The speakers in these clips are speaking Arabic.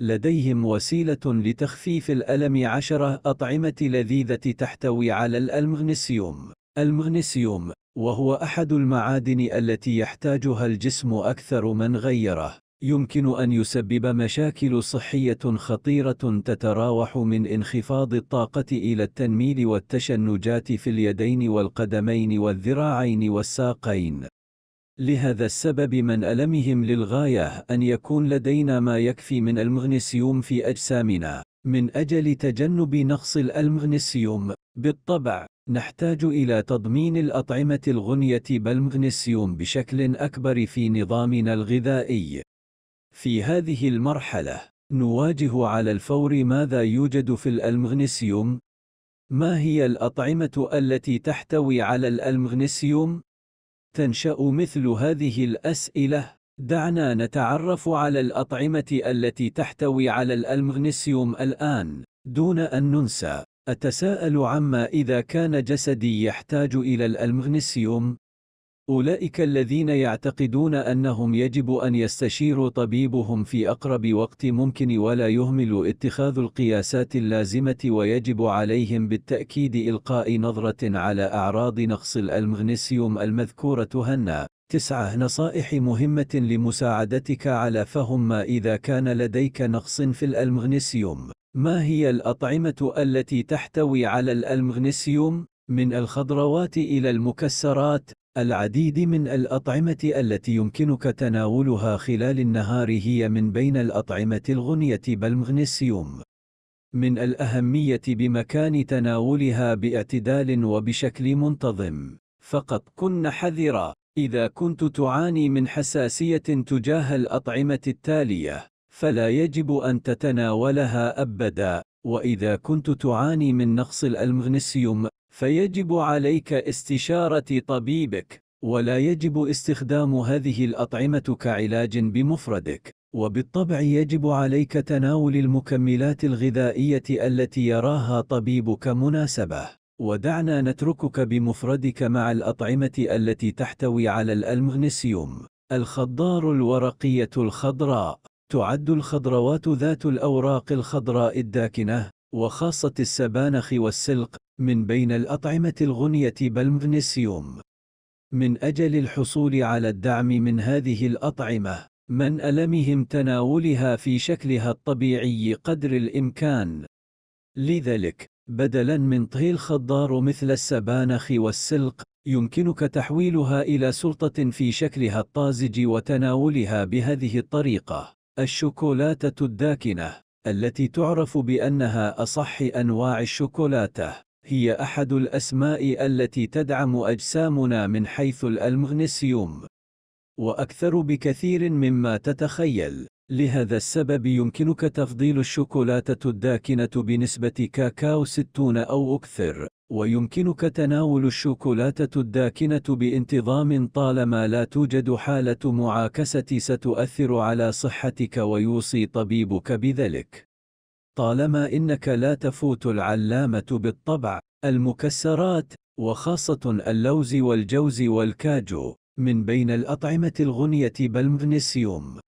لديهم وسيلة لتخفيف الألم عشرة أطعمة لذيذة تحتوي على المغنيسيوم المغنيسيوم وهو أحد المعادن التي يحتاجها الجسم أكثر من غيره يمكن أن يسبب مشاكل صحية خطيرة تتراوح من انخفاض الطاقة إلى التنميل والتشنجات في اليدين والقدمين والذراعين والساقين لهذا السبب من ألمهم للغاية أن يكون لدينا ما يكفي من المغنيسيوم في أجسامنا من أجل تجنب نقص المغنيسيوم بالطبع نحتاج إلى تضمين الأطعمة الغنية بالمغنيسيوم بشكل أكبر في نظامنا الغذائي في هذه المرحلة نواجه على الفور ماذا يوجد في المغنيسيوم ما هي الأطعمة التي تحتوي على المغنيسيوم تنشأ مثل هذه الأسئلة دعنا نتعرف على الأطعمة التي تحتوي على المغنيسيوم الآن دون أن ننسى أتساءل عما إذا كان جسدي يحتاج إلى المغنيسيوم أولئك الذين يعتقدون أنهم يجب أن يستشيروا طبيبهم في أقرب وقت ممكن ولا يهملوا اتخاذ القياسات اللازمة ويجب عليهم بالتأكيد إلقاء نظرة على أعراض نقص المغنيسيوم المذكورة هنا تسعة نصائح مهمة لمساعدتك على فهم ما إذا كان لديك نقص في المغنيسيوم. ما هي الأطعمة التي تحتوي على المغنيسيوم؟ من الخضروات إلى المكسرات العديد من الأطعمة التي يمكنك تناولها خلال النهار هي من بين الأطعمة الغنية بالمغنيسيوم. من الأهمية بمكان تناولها باعتدال وبشكل منتظم. فقط كن حذرا إذا كنت تعاني من حساسية تجاه الأطعمة التالية، فلا يجب أن تتناولها أبدا، وإذا كنت تعاني من نقص المغنيسيوم، فيجب عليك استشارة طبيبك ولا يجب استخدام هذه الأطعمة كعلاج بمفردك وبالطبع يجب عليك تناول المكملات الغذائية التي يراها طبيبك مناسبة ودعنا نتركك بمفردك مع الأطعمة التي تحتوي على الألمغنيسيوم الخضار الورقية الخضراء تعد الخضروات ذات الأوراق الخضراء الداكنة وخاصة السبانخ والسلق من بين الأطعمة الغنية بالمغنيسيوم من أجل الحصول على الدعم من هذه الأطعمة من ألمهم تناولها في شكلها الطبيعي قدر الإمكان لذلك بدلاً من طهي الخضار مثل السبانخ والسلق يمكنك تحويلها إلى سلطة في شكلها الطازج وتناولها بهذه الطريقة الشوكولاتة الداكنة التي تعرف بأنها أصح أنواع الشوكولاتة هي أحد الأسماء التي تدعم أجسامنا من حيث الألمغنيسيوم وأكثر بكثير مما تتخيل لهذا السبب يمكنك تفضيل الشوكولاتة الداكنة بنسبة كاكاو 60 أو أكثر ويمكنك تناول الشوكولاتة الداكنة بانتظام طالما لا توجد حالة معاكسة ستؤثر على صحتك ويوصي طبيبك بذلك طالما إنك لا تفوت العلامة بالطبع المكسرات وخاصة اللوز والجوز والكاجو من بين الأطعمة الغنية بالمغنيسيوم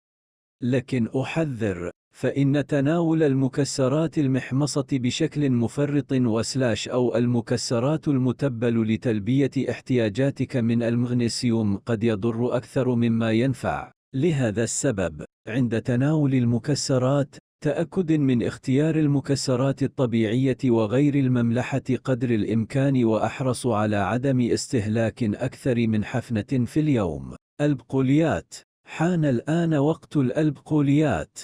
لكن أحذر فإن تناول المكسرات المحمصة بشكل مفرط وسلاش أو المكسرات المتبل لتلبية احتياجاتك من المغنيسيوم قد يضر أكثر مما ينفع لهذا السبب عند تناول المكسرات تأكد من اختيار المكسرات الطبيعية وغير المملحة قدر الإمكان وأحرص على عدم استهلاك أكثر من حفنة في اليوم. البقوليات حان الآن وقت الألبقوليات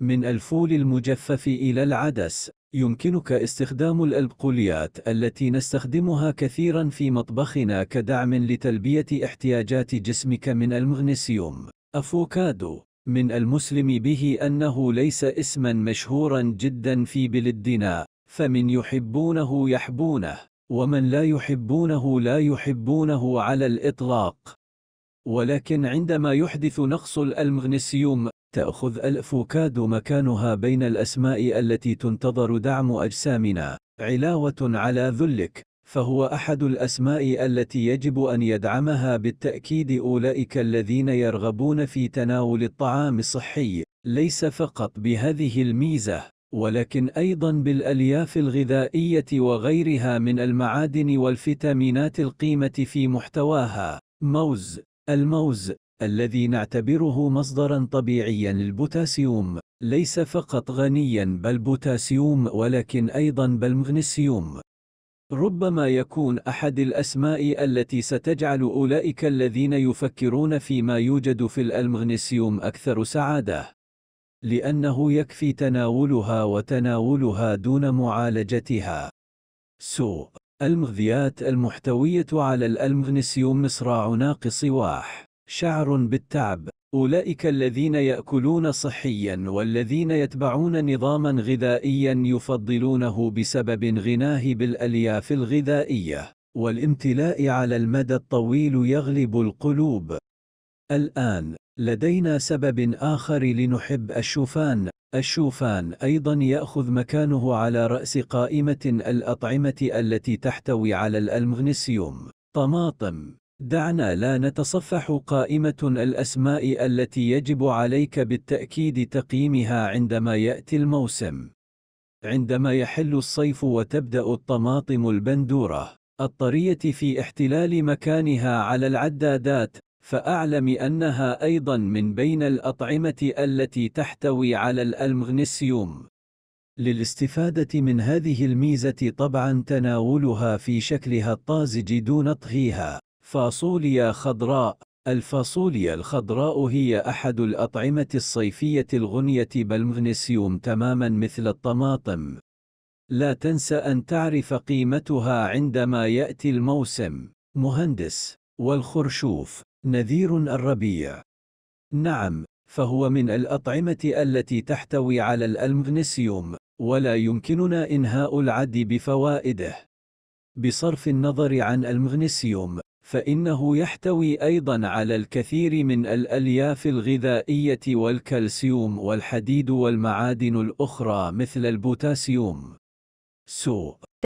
من الفول المجفف إلى العدس يمكنك استخدام الألبقوليات التي نستخدمها كثيرا في مطبخنا كدعم لتلبية احتياجات جسمك من المغنيسيوم أفوكادو من المسلم به أنه ليس اسما مشهورا جدا في بلدنا فمن يحبونه يحبونه ومن لا يحبونه لا يحبونه على الإطلاق ولكن عندما يحدث نقص الألمغنيسيوم تأخذ الأفوكادو مكانها بين الأسماء التي تنتظر دعم أجسامنا علاوة على ذلك فهو أحد الأسماء التي يجب أن يدعمها بالتأكيد أولئك الذين يرغبون في تناول الطعام الصحي، ليس فقط بهذه الميزة، ولكن أيضا بالألياف الغذائية وغيرها من المعادن والفيتامينات القيمة في محتواها. موز الموز الذي نعتبره مصدرا طبيعيا للبوتاسيوم ليس فقط غنيا بالبوتاسيوم ولكن أيضا بالمغنيسيوم ربما يكون أحد الأسماء التي ستجعل أولئك الذين يفكرون فيما يوجد في الألمغنيسيوم أكثر سعادة لأنه يكفي تناولها وتناولها دون معالجتها سوء المغذيات المحتوية على الألمغنيسيوم مصراع ناقص واح شعر بالتعب أولئك الذين يأكلون صحيا والذين يتبعون نظاما غذائيا يفضلونه بسبب غناه بالألياف الغذائية والامتلاء على المدى الطويل يغلب القلوب الآن لدينا سبب آخر لنحب الشوفان الشوفان أيضا يأخذ مكانه على رأس قائمة الأطعمة التي تحتوي على الألمغنيسيوم طماطم دعنا لا نتصفح قائمة الأسماء التي يجب عليك بالتأكيد تقييمها عندما يأتي الموسم. عندما يحل الصيف وتبدأ الطماطم البندورة الطرية في احتلال مكانها على العدادات، فأعلم أنها أيضا من بين الأطعمة التي تحتوي على الألمغنيسيوم. للاستفادة من هذه الميزة طبعا تناولها في شكلها الطازج دون طهيها فاصوليا خضراء الفاصوليا الخضراء هي أحد الأطعمة الصيفية الغنية بالمغنيسيوم تماما مثل الطماطم. لا تنسى أن تعرف قيمتها عندما يأتي الموسم. مهندس والخرشوف نذير الربيع. نعم، فهو من الأطعمة التي تحتوي على المغنيسيوم، ولا يمكننا إنهاء العد بفوائده. بصرف النظر عن المغنيسيوم، فإنه يحتوي أيضا على الكثير من الألياف الغذائية والكالسيوم والحديد والمعادن الأخرى مثل البوتاسيوم. سوء